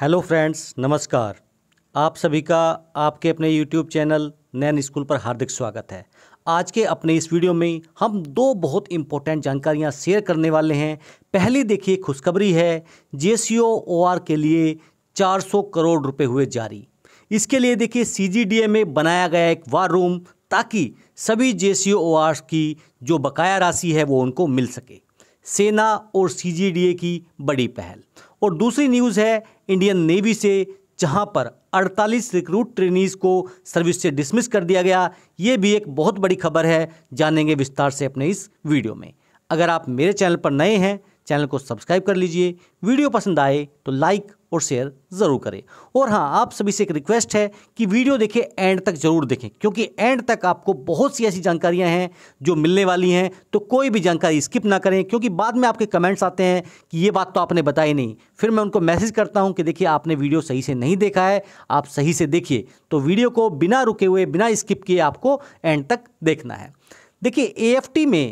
hello friends नमस्कार आप सभी का आपके अपने यूट्यूब चैनल नैन स्कूल पर हार्दिक स्वागत है आज के अपने इस वीडियो में हम दो बहुत इंपॉर्टेंट जानकारियां शेयर करने वाले हैं पहली देखिए खुशखबरी है जे सी के लिए 400 करोड़ रुपए हुए जारी इसके लिए देखिए सीजीडीए में बनाया गया एक वार रूम ताकि सभी जे ओआर की जो बकाया राशि है वो उनको मिल सके सेना और सी की बड़ी पहल और दूसरी न्यूज़ है इंडियन नेवी से जहां पर 48 रिक्रूट ट्रेनीज को सर्विस से डिसमिस कर दिया गया ये भी एक बहुत बड़ी खबर है जानेंगे विस्तार से अपने इस वीडियो में अगर आप मेरे चैनल पर नए हैं चैनल को सब्सक्राइब कर लीजिए वीडियो पसंद आए तो लाइक और शेयर ज़रूर करें और हाँ आप सभी से एक रिक्वेस्ट है कि वीडियो देखें एंड तक ज़रूर देखें क्योंकि एंड तक आपको बहुत सी ऐसी जानकारियाँ हैं जो मिलने वाली हैं तो कोई भी जानकारी स्किप ना करें क्योंकि बाद में आपके कमेंट्स आते हैं कि ये बात तो आपने बताई नहीं फिर मैं उनको मैसेज करता हूँ कि देखिए आपने वीडियो सही से नहीं देखा है आप सही से देखिए तो वीडियो को बिना रुके हुए बिना स्किप किए आपको एंड तक देखना है देखिए ए में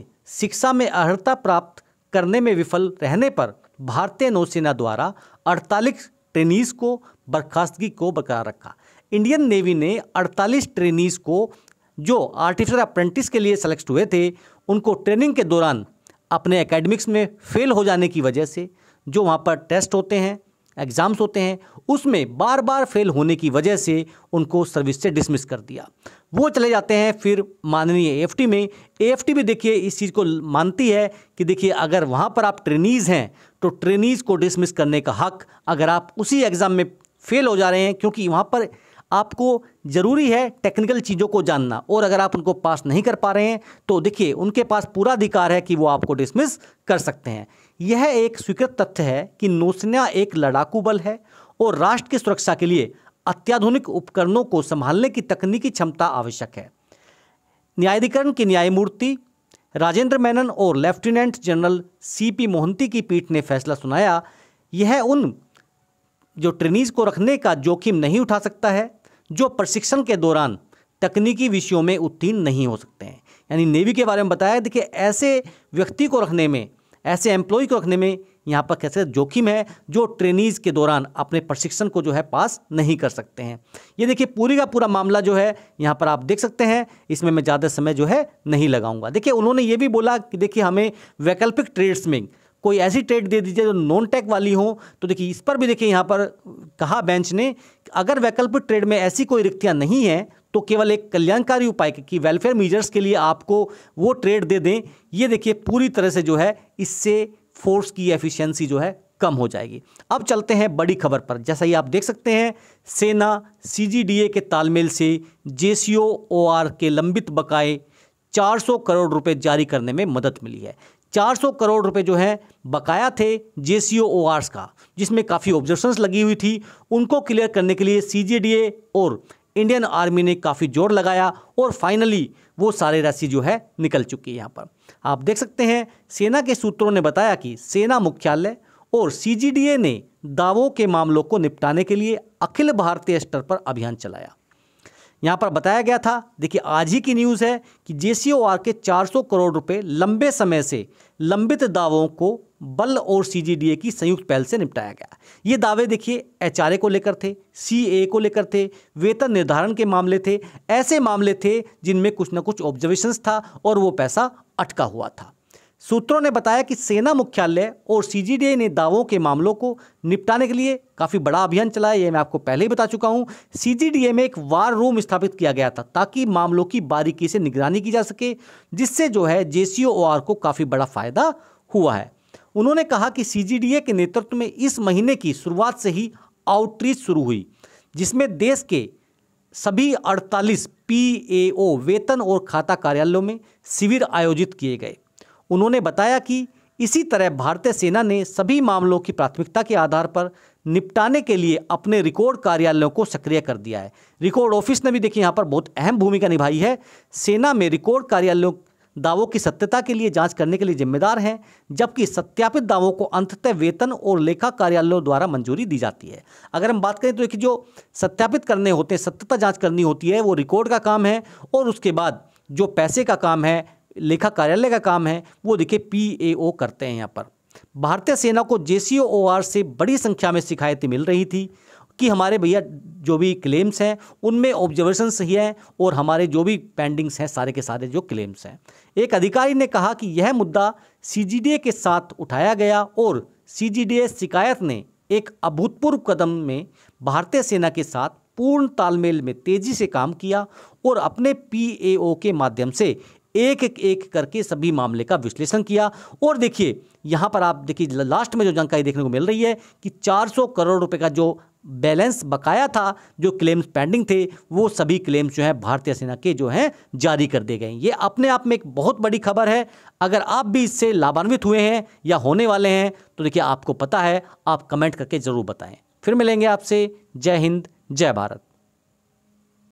शिक्षा में अर्हता प्राप्त करने में विफल रहने पर भारतीय नौसेना द्वारा अड़तालीस ट्रेनीज को बर्खास्तगी को बरकरार रखा इंडियन नेवी ने 48 ट्रेनीज को जो आर्टिफिशल अप्रेंटिस के लिए सेलेक्ट हुए थे उनको ट्रेनिंग के दौरान अपने एकेडमिक्स में फेल हो जाने की वजह से जो वहाँ पर टेस्ट होते हैं एग्ज़ाम्स होते हैं उसमें बार बार फेल होने की वजह से उनको सर्विस से डिसमिस कर दिया वो चले जाते हैं फिर माननीय एफ में एफ भी देखिए इस चीज़ को मानती है कि देखिए अगर वहाँ पर आप ट्रेनीज़ हैं तो ट्रेनीज़ को डिसमिस करने का हक अगर आप उसी एग्ज़ाम में फेल हो जा रहे हैं क्योंकि वहाँ पर आपको ज़रूरी है टेक्निकल चीज़ों को जानना और अगर आप उनको पास नहीं कर पा रहे हैं तो देखिए उनके पास पूरा अधिकार है कि वो आपको डिसमिस कर सकते हैं यह एक स्वीकृत तथ्य है कि नौसेना एक लड़ाकू बल है और राष्ट्र की सुरक्षा के लिए अत्याधुनिक उपकरणों को संभालने की तकनीकी क्षमता आवश्यक है न्यायाधिकरण की न्यायमूर्ति राजेंद्र मेनन और lieutenant general C P Mohanty की पीठ ने फैसला सुनाया यह उन जो ट्रेनीज को रखने का जोखिम नहीं उठा सकता है जो प्रशिक्षण के दौरान तकनीकी विषयों में उत्तीर्ण नहीं हो सकते हैं यानी नेवी के बारे में बताया देखिए ऐसे व्यक्ति को रखने में ऐसे एम्प्लॉय को रखने में यहाँ पर कैसे जोखिम है जो ट्रेनीज के दौरान अपने प्रशिक्षण को जो है पास नहीं कर सकते हैं ये देखिए पूरी का पूरा मामला जो है यहाँ पर आप देख सकते हैं इसमें मैं ज़्यादा समय जो है नहीं लगाऊंगा देखिए उन्होंने ये भी बोला कि देखिए हमें वैकल्पिक ट्रेड्स में कोई ऐसी ट्रेड दे दीजिए जो नॉन टेक वाली हो तो देखिए इस पर भी देखिए यहाँ पर कहा बेंच ने अगर वैकल्पिक ट्रेड में ऐसी कोई रिक्तियाँ नहीं हैं तो केवल एक कल्याणकारी उपाय कि वेलफेयर मीजर्स के लिए आपको वो ट्रेड दे दें ये देखिए पूरी तरह से जो है इससे फोर्स की एफिशिएंसी जो है कम हो जाएगी अब चलते हैं बड़ी खबर पर जैसा ही आप देख सकते हैं सेना सीजीडीए के तालमेल से जेसीओ के लंबित बकाए 400 करोड़ रुपए जारी करने में मदद मिली है 400 करोड़ रुपए जो है बकाया थे जे सी का जिसमें काफ़ी ऑब्जेक्शंस लगी हुई थी उनको क्लियर करने के लिए सी और इंडियन आर्मी ने काफ़ी जोर लगाया और फाइनली वो सारे राशि जो है निकल चुकी है यहाँ पर आप देख सकते हैं सेना के सूत्रों ने बताया कि सेना मुख्यालय और सीजीडीए ने दावों के मामलों को निपटाने के लिए अखिल भारतीय स्तर पर अभियान चलाया यहाँ पर बताया गया था देखिए आज ही की न्यूज़ है कि जे के 400 करोड़ रुपए लंबे समय से लंबित दावों को बल और सीजीडीए की संयुक्त पहल से निपटाया गया ये दावे देखिए एचआरए को लेकर थे सीए को लेकर थे वेतन निर्धारण के मामले थे ऐसे मामले थे जिनमें कुछ ना कुछ ऑब्जर्वेशंस था और वो पैसा अटका हुआ था सूत्रों ने बताया कि सेना मुख्यालय और सीजीडीए ने दावों के मामलों को निपटाने के लिए काफ़ी बड़ा अभियान चलाया ये मैं आपको पहले ही बता चुका हूँ सीजीडीए में एक वार रूम स्थापित किया गया था ताकि मामलों की बारीकी से निगरानी की जा सके जिससे जो है जे को काफ़ी बड़ा फायदा हुआ है उन्होंने कहा कि सीजीडीए के नेतृत्व में इस महीने की शुरुआत से ही आउटरीच शुरू हुई जिसमें देश के सभी 48 पीएओ वेतन और खाता कार्यालयों में शिविर आयोजित किए गए उन्होंने बताया कि इसी तरह भारतीय सेना ने सभी मामलों की प्राथमिकता के आधार पर निपटाने के लिए अपने रिकॉर्ड कार्यालयों को सक्रिय कर दिया है रिकॉर्ड ऑफिस ने भी देखिए यहाँ पर बहुत अहम भूमिका निभाई है सेना में रिकॉर्ड कार्यालयों दावों की सत्यता के लिए जांच करने के लिए जिम्मेदार हैं जबकि सत्यापित दावों को अंततः वेतन और लेखा कार्यालयों द्वारा मंजूरी दी जाती है अगर हम बात करें तो देखिए जो सत्यापित करने होते हैं सत्यता जाँच करनी होती है वो रिकॉर्ड का काम है और उसके बाद जो पैसे का काम है लेखा कार्यालय का काम है वो देखिए पी करते हैं यहाँ पर भारतीय सेना को जे से बड़ी संख्या में शिकायतें मिल रही थी कि हमारे भैया जो भी क्लेम्स हैं उनमें ऑब्जर्वेशन सही हैं और हमारे जो भी पेंडिंग्स हैं सारे के सारे जो क्लेम्स हैं एक अधिकारी ने कहा कि यह मुद्दा सी के साथ उठाया गया और सी शिकायत ने एक अभूतपूर्व कदम में भारतीय सेना के साथ पूर्ण तालमेल में तेजी से काम किया और अपने पीएओ के माध्यम से एक एक एक करके सभी मामले का विश्लेषण किया और देखिए यहाँ पर आप देखिए लास्ट में जो जानकारी देखने को मिल रही है कि 400 करोड़ रुपए का जो बैलेंस बकाया था जो क्लेम्स पेंडिंग थे वो सभी क्लेम्स जो हैं भारतीय सेना के जो हैं जारी कर दिए गए ये अपने आप में एक बहुत बड़ी खबर है अगर आप भी इससे लाभान्वित हुए हैं या होने वाले हैं तो देखिए आपको पता है आप कमेंट करके ज़रूर बताएँ फिर मिलेंगे आपसे जय हिंद जय भारत